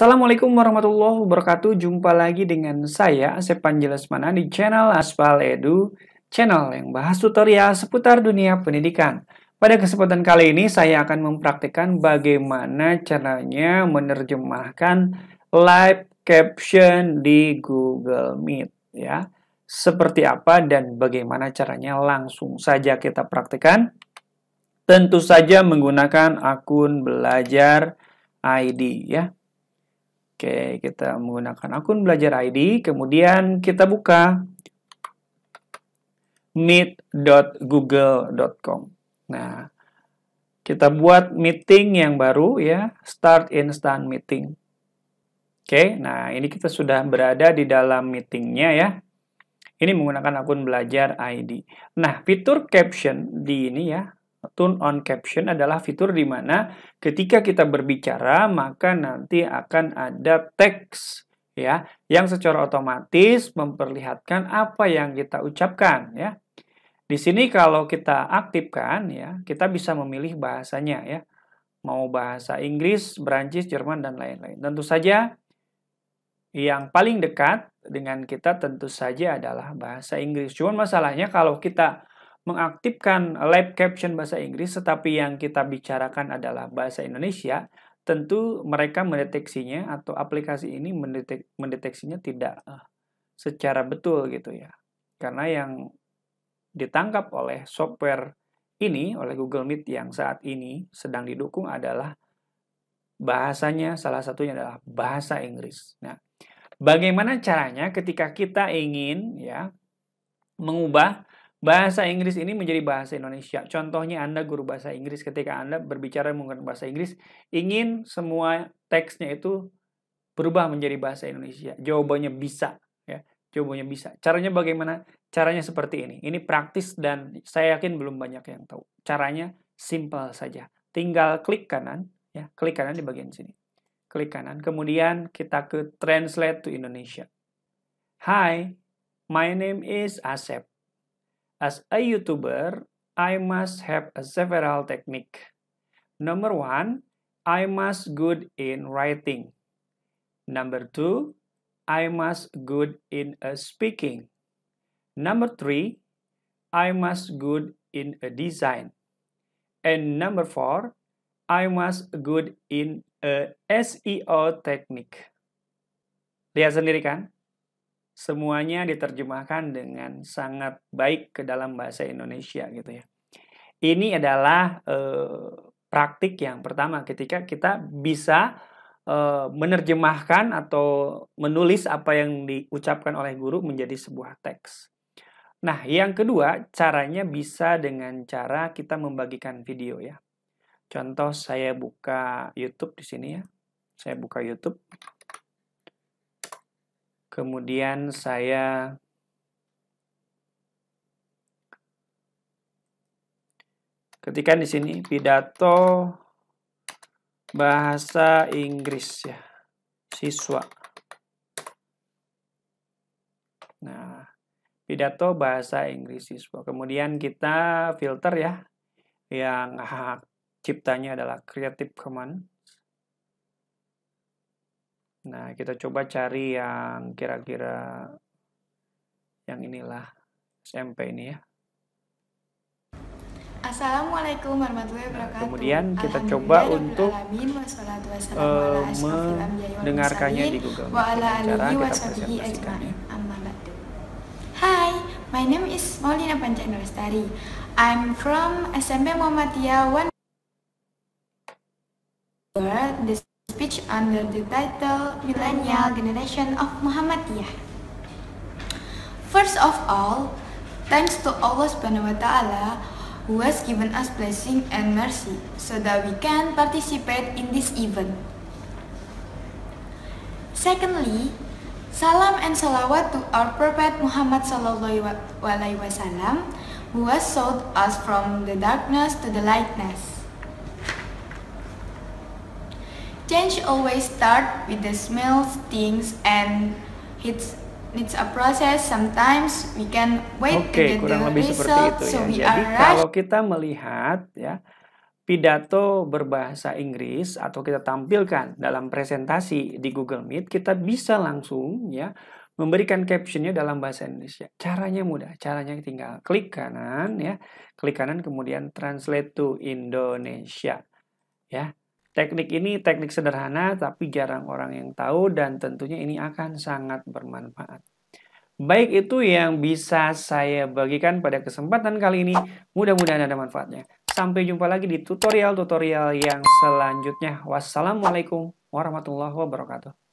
Assalamualaikum warahmatullahi wabarakatuh. Jumpa lagi dengan saya Asep Manadi, di channel Aspal Edu, channel yang bahas tutorial seputar dunia pendidikan. Pada kesempatan kali ini saya akan mempraktikkan bagaimana caranya menerjemahkan live caption di Google Meet ya. Seperti apa dan bagaimana caranya langsung saja kita praktikkan. Tentu saja menggunakan akun belajar ID ya. Oke, kita menggunakan akun belajar ID, kemudian kita buka meet.google.com. Nah, kita buat meeting yang baru ya, start instant meeting. Oke, nah ini kita sudah berada di dalam meetingnya ya. Ini menggunakan akun belajar ID. Nah, fitur caption di ini ya, Turn on caption adalah fitur di mana ketika kita berbicara maka nanti akan ada teks ya yang secara otomatis memperlihatkan apa yang kita ucapkan ya. Di sini kalau kita aktifkan ya, kita bisa memilih bahasanya ya. Mau bahasa Inggris, Perancis, Jerman dan lain-lain. Tentu saja yang paling dekat dengan kita tentu saja adalah bahasa Inggris. Cuman masalahnya kalau kita mengaktifkan live caption bahasa Inggris, tetapi yang kita bicarakan adalah bahasa Indonesia, tentu mereka mendeteksinya atau aplikasi ini mendetek, mendeteksinya tidak eh, secara betul gitu ya. Karena yang ditangkap oleh software ini, oleh Google Meet yang saat ini sedang didukung adalah bahasanya, salah satunya adalah bahasa Inggris. Nah, bagaimana caranya ketika kita ingin ya mengubah Bahasa Inggris ini menjadi bahasa Indonesia. Contohnya Anda guru bahasa Inggris ketika Anda berbicara menggunakan bahasa Inggris, ingin semua teksnya itu berubah menjadi bahasa Indonesia. Jawabannya bisa, ya. Jawabannya bisa. Caranya bagaimana? Caranya seperti ini. Ini praktis dan saya yakin belum banyak yang tahu. Caranya simple saja. Tinggal klik kanan, ya. Klik kanan di bagian sini. Klik kanan, kemudian kita ke translate to Indonesia. Hi, my name is Asep. As a YouTuber, I must have a several technique. Number one, I must good in writing. Number two, I must good in a uh, speaking. Number three, I must good in a design. And number four, I must good in a uh, SEO technique. Lihat sendiri kan? semuanya diterjemahkan dengan sangat baik ke dalam bahasa Indonesia gitu ya. Ini adalah eh, praktik yang pertama ketika kita bisa eh, menerjemahkan atau menulis apa yang diucapkan oleh guru menjadi sebuah teks. Nah, yang kedua, caranya bisa dengan cara kita membagikan video ya. Contoh saya buka YouTube di sini ya. Saya buka YouTube kemudian saya ketikan di sini pidato bahasa Inggris ya siswa. Nah, pidato bahasa Inggris siswa. Kemudian kita filter ya yang hak ciptanya adalah Creative Commons. Nah, kita coba cari yang kira-kira yang inilah SMP ini ya. Assalamualaikum warahmatullahi wabarakatuh. Kemudian kita coba untuk eh, mendengarkannya di Google. Wa Hi, my name is Maulina Pancana I'm from SMP Muhammadiyah 1 speech under the title Millennial Generation of Muhammadiyah. First of all, thanks to Allah subhanahu wa ta'ala who has given us blessing and mercy so that we can participate in this event. Secondly, salam and salawat to our Prophet Muhammad sallallahu alaihi wasallam who has sought us from the darkness to the lightness. Change always start with the small things and it's it's a process. Sometimes we can wait okay, to get kurang the lebih result, seperti itu so ya. we Jadi are kalau kita melihat ya pidato berbahasa Inggris atau kita tampilkan dalam presentasi di Google Meet, kita bisa langsung ya memberikan captionnya dalam bahasa Indonesia. Ya. Caranya mudah, caranya tinggal klik kanan ya, klik kanan kemudian translate to Indonesia ya Teknik ini teknik sederhana tapi jarang orang yang tahu dan tentunya ini akan sangat bermanfaat. Baik itu yang bisa saya bagikan pada kesempatan kali ini. Mudah-mudahan ada manfaatnya. Sampai jumpa lagi di tutorial-tutorial yang selanjutnya. Wassalamualaikum warahmatullahi wabarakatuh.